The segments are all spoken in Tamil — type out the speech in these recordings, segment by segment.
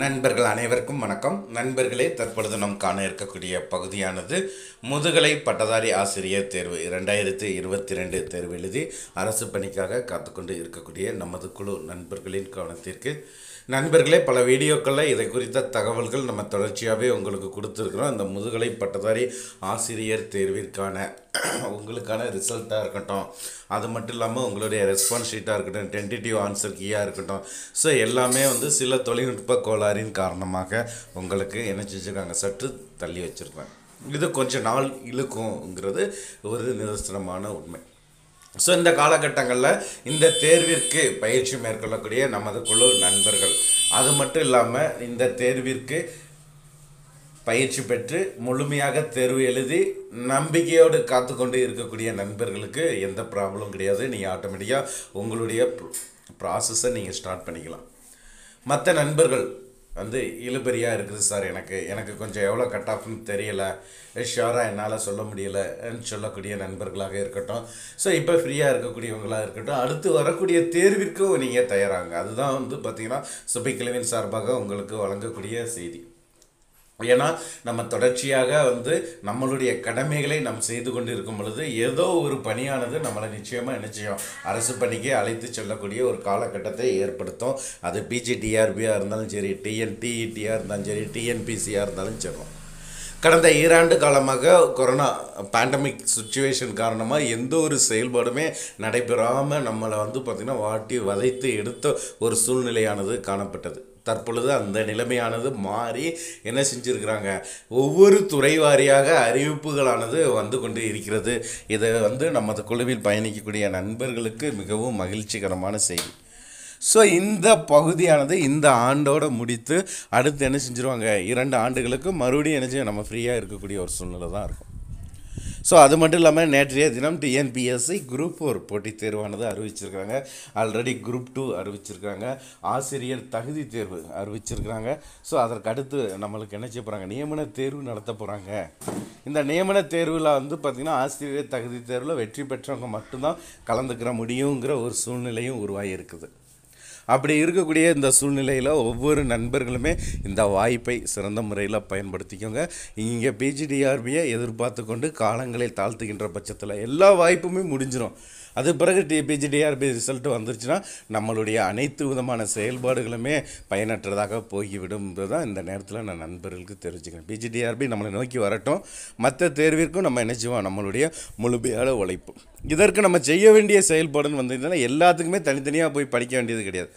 நண்பர்கள் அனைவருக்கும் வணக்கம் நண்பர்களே தற்பொழுது நாம் காண இருக்கக்கூடிய பகுதியானது முதுகலை பட்டதாரி ஆசிரியர் தேர்வு இரண்டாயிரத்தி இருபத்தி ரெண்டு தேர்வு எழுதி அரசு பணிக்காக காத்துக்கொண்டு இருக்கக்கூடிய நமது குழு நண்பர்களின் கவனத்திற்கு நண்பர்களே பல வீடியோக்களில் இதை குறித்த தகவல்கள் நம்ம தொடர்ச்சியாகவே உங்களுக்கு கொடுத்துருக்குறோம் இந்த முதுகலை பட்டதாரி ஆசிரியர் தேர்விற்கான உங்களுக்கான ரிசல்ட்டாக இருக்கட்டும் அது மட்டும் இல்லாமல் உங்களுடைய ரெஸ்பான்ஸ் ஷீட்டாக இருக்கட்டும் டென்டேட்டிவ் ஆன்சர் கீயாக இருக்கட்டும் ஸோ எல்லாமே வந்து சில தொழில்நுட்ப கோல கோளாறின் காரணமாக உங்களுக்கு என்ன செஞ்சுருக்காங்க சற்று தள்ளி வச்சுருக்காங்க இது கொஞ்சம் நாள் இழுக்கும்ங்கிறது ஒரு நிதர்சனமான உண்மை ஸோ இந்த காலகட்டங்களில் இந்த தேர்விற்கு பயிற்சி மேற்கொள்ளக்கூடிய நமது குழு நண்பர்கள் அது மட்டும் இல்லாமல் இந்த தேர்விற்கு பயிற்சி பெற்று முழுமையாக தேர்வு எழுதி நம்பிக்கையோடு காத்து கொண்டு இருக்கக்கூடிய நண்பர்களுக்கு எந்த ப்ராப்ளமும் கிடையாது நீங்கள் ஆட்டோமேட்டிக்காக உங்களுடைய ப்ராசஸை நீங்கள் ஸ்டார்ட் பண்ணிக்கலாம் மற்ற நண்பர்கள் வந்து இழுபறியாக இருக்குது சார் எனக்கு எனக்கு கொஞ்சம் எவ்வளோ கட் ஆஃப்னு தெரியலை ஷியூராக என்னால் சொல்ல முடியலைன்னு சொல்லக்கூடிய நண்பர்களாக இருக்கட்டும் ஸோ இப்போ ஃப்ரீயாக இருக்கக்கூடியவங்களாக இருக்கட்டும் அடுத்து வரக்கூடிய தேர்விற்கும் நீங்கள் தயாராங்க அதுதான் வந்து பார்த்திங்கன்னா சுபை சார்பாக உங்களுக்கு வழங்கக்கூடிய செய்தி ஏன்னா நம்ம தொடர்ச்சியாக வந்து நம்மளுடைய கடமைகளை நம் செய்து கொண்டு இருக்கும் பொழுது ஏதோ ஒரு பணியானது நம்மளை நிச்சயமாக நிச்சயம் அரசு பணிக்கு அழைத்து செல்லக்கூடிய ஒரு காலகட்டத்தை ஏற்படுத்தும் அது பிஜிடிஆர்பியாக இருந்தாலும் சரி டிஎன்டிஇடியாக e இருந்தாலும் சரி டிஎன்பிசியாக இருந்தாலும் சரி கடந்த ஈராண்டு காலமாக கொரோனா பேண்டமிக் சுச்சுவேஷன் காரணமாக எந்த ஒரு செயல்பாடுமே நடைபெறாமல் நம்மளை வந்து பார்த்திங்கன்னா வாட்டி வதைத்து எடுத்த ஒரு சூழ்நிலையானது காணப்பட்டது தற்பொழுது அந்த நிலைமையானது மாறி என்ன செஞ்சுருக்கிறாங்க ஒவ்வொரு துறை வாரியாக அறிவிப்புகளானது வந்து கொண்டு இருக்கிறது இதை வந்து நமது குழுவில் பயணிக்கக்கூடிய நண்பர்களுக்கு மிகவும் மகிழ்ச்சிகரமான செய்தி ஸோ இந்த பகுதியானது இந்த ஆண்டோடு முடித்து அடுத்து என்ன செஞ்சுருவாங்க இரண்டு ஆண்டுகளுக்கு மறுபடியும் என்ன செய்ய நம்ம ஃப்ரீயாக இருக்கக்கூடிய ஒரு சூழ்நிலை தான் இருக்கும் ஸோ அது மட்டும் இல்லாமல் நேற்றைய தினம் டிஎன்பிஎஸ்சி குரூப் ஃபோர் போட்டித் தேர்வானது அறிவிச்சிருக்கிறாங்க ஆல்ரெடி குரூப் டூ அறிவிச்சிருக்காங்க ஆசிரியர் தகுதி தேர்வு அறிவிச்சிருக்கிறாங்க ஸோ அதற்கு அடுத்து நம்மளுக்கு என்ன செய்ய போகிறாங்க நியமன தேர்வு நடத்த போகிறாங்க இந்த நியமன தேர்வில் வந்து பார்த்திங்கன்னா ஆசிரியர் தகுதி தேர்வில் வெற்றி பெற்றவங்க மட்டும்தான் கலந்துக்கிற முடியுங்கிற ஒரு சூழ்நிலையும் உருவாகி இருக்குது அப்படி இருக்கக்கூடிய இந்த சூழ்நிலையில் ஒவ்வொரு நண்பர்களுமே இந்த வாய்ப்பை சிறந்த முறையில் பயன்படுத்திக்கோங்க இங்கே பிஜிடிஆர்பியை எதிர்பார்த்து கொண்டு காலங்களை தாழ்த்துகின்ற பட்சத்தில் எல்லா வாய்ப்புமே முடிஞ்சிடும் அது பிறகு டிபிஜி டிஆர்பி ரிசல்ட் வந்துருச்சுன்னா நம்மளுடைய அனைத்து விதமான செயல்பாடுகளுமே பயனற்றதாக போய்விடும் தான் இந்த நேரத்தில் நான் நண்பர்களுக்கு தெரிஞ்சுக்கிறேன் டிஆர்பி நம்மளை நோக்கி வரட்டும் மற்ற தேர்விற்கும் நம்ம நினைச்சுவோம் நம்மளுடைய முழுமையாக உழைப்பு இதற்கு நம்ம செய்ய வேண்டிய செயல்பாடுன்னு வந்தீங்கன்னா எல்லாத்துக்குமே தனித்தனியாக போய் படிக்க வேண்டியது கிடையாது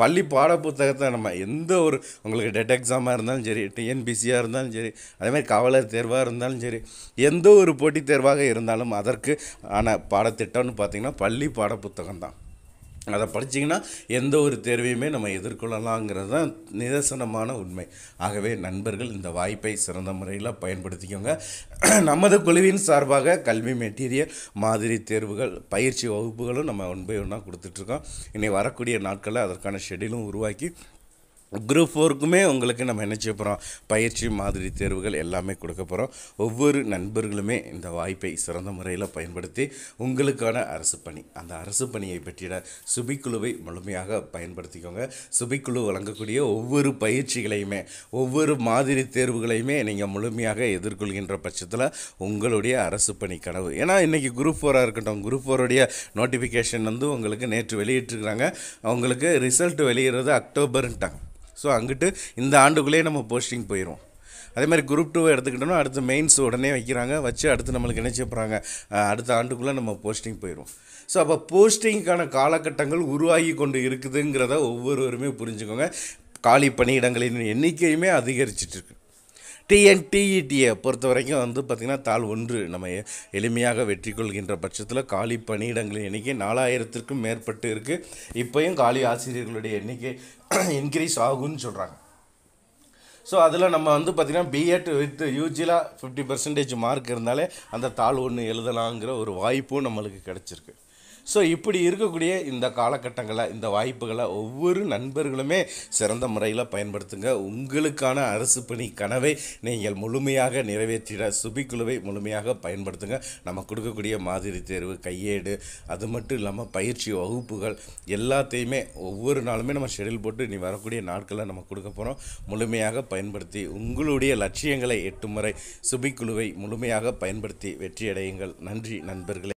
பள்ளி பாட புத்தகத்தை நம்ம எந்த ஒரு உங்களுக்கு டெட் எக்ஸாமாக இருந்தாலும் சரி டிஎன்பிசியாக இருந்தாலும் சரி அதேமாதிரி காவலர் தேர்வாக இருந்தாலும் சரி எந்த ஒரு போட்டித் தேர்வாக இருந்தாலும் அதற்கு ஆன பாடத்திட்டம்னு பார்த்திங்கன்னா பள்ளி பாட புத்தகம் தான் அதை படிச்சிங்கன்னா எந்த ஒரு தேர்வையுமே நம்ம எதிர்கொள்ளலாங்கிறது தான் நிதர்சனமான உண்மை ஆகவே நண்பர்கள் இந்த வாய்ப்பை சிறந்த முறையில் பயன்படுத்திக்கோங்க நமது குழுவின் சார்பாக கல்வி மெட்டீரியல் மாதிரி தேர்வுகள் பயிற்சி வகுப்புகளும் நம்ம ஒன்பை ஒன்றா கொடுத்துட்ருக்கோம் இனி வரக்கூடிய நாட்களில் அதற்கான ஷெடியூலும் உருவாக்கி குரூப் ஃபோருக்குமே உங்களுக்கு நம்ம என்ன செய்ய போகிறோம் பயிற்சி மாதிரி தேர்வுகள் எல்லாமே கொடுக்க போகிறோம் ஒவ்வொரு நண்பர்களுமே இந்த வாய்ப்பை சிறந்த முறையில் பயன்படுத்தி உங்களுக்கான அரசு பணி அந்த அரசு பணியை பற்றிய சுபிக்குழுவை முழுமையாக பயன்படுத்திக்கோங்க சுபிக்குழு வழங்கக்கூடிய ஒவ்வொரு பயிற்சிகளையுமே ஒவ்வொரு மாதிரி தேர்வுகளையுமே நீங்கள் முழுமையாக எதிர்கொள்கின்ற பட்சத்தில் உங்களுடைய அரசு பணி கனவு ஏன்னா இன்றைக்கி குரூப் ஃபோராக இருக்கட்டும் குரூப் ஃபோருடைய நோட்டிஃபிகேஷன் வந்து உங்களுக்கு நேற்று வெளியிட்டிருக்கிறாங்க அவங்களுக்கு ரிசல்ட் வெளியிடுறது அக்டோபர்ன்ட்டாங்க ஸோ அங்கிட்டு இந்த ஆண்டுக்குள்ளேயே நம்ம போஸ்டிங் போயிடும் அதே மாதிரி குரூப் டூவை எடுத்துக்கிட்டோம்னா அடுத்து மெயின்ஸ் உடனே வைக்கிறாங்க வச்சு அடுத்து நம்மளுக்கு என்ன போகிறாங்க அடுத்த ஆண்டுக்குள்ளே நம்ம போஸ்டிங் போயிடும் ஸோ அப்போ போஸ்டிங்க்கான காலகட்டங்கள் உருவாகி கொண்டு இருக்குதுங்கிறத ஒவ்வொருவருமே புரிஞ்சுக்கோங்க காலி பணியிடங்களின் எண்ணிக்கையுமே அதிகரிச்சிட்ருக்கு டிஎன்டிஇடியை e பொறுத்த வரைக்கும் வந்து பார்த்திங்கன்னா தாள் ஒன்று நம்ம எளிமையாக வெற்றி கொள்கின்ற பட்சத்தில் காலி பணியிடங்களின் எண்ணிக்கை நாலாயிரத்திற்கும் மேற்பட்டு இருக்குது இப்போயும் காலி ஆசிரியர்களுடைய எண்ணிக்கை இன்க்ரீஸ் ஆகும்னு சொல்கிறாங்க ஸோ அதில் நம்ம வந்து பார்த்திங்கன்னா பிஎட் வித் யூஜிலாக ஃபிஃப்டி பர்சன்டேஜ் மார்க் இருந்தாலே அந்த தாள் ஒன்று எழுதலாங்கிற ஒரு வாய்ப்பும் நம்மளுக்கு கிடச்சிருக்கு ஸோ இப்படி இருக்கக்கூடிய இந்த காலகட்டங்களை இந்த வாய்ப்புகளை ஒவ்வொரு நண்பர்களுமே சிறந்த முறையில் பயன்படுத்துங்க உங்களுக்கான அரசு பணி கனவை நீங்கள் முழுமையாக நிறைவேற்றிட சுபிக்குழுவை முழுமையாக பயன்படுத்துங்க நம்ம கொடுக்கக்கூடிய மாதிரி தேர்வு கையேடு அது மட்டும் இல்லாமல் பயிற்சி வகுப்புகள் எல்லாத்தையுமே ஒவ்வொரு நாளுமே நம்ம ஷெடியூல் போட்டு நீ வரக்கூடிய நாட்களில் நம்ம கொடுக்க போகிறோம் முழுமையாக பயன்படுத்தி உங்களுடைய லட்சியங்களை எட்டு முறை சுபிக்குழுவை முழுமையாக பயன்படுத்தி வெற்றியடையுங்கள் நன்றி நண்பர்களே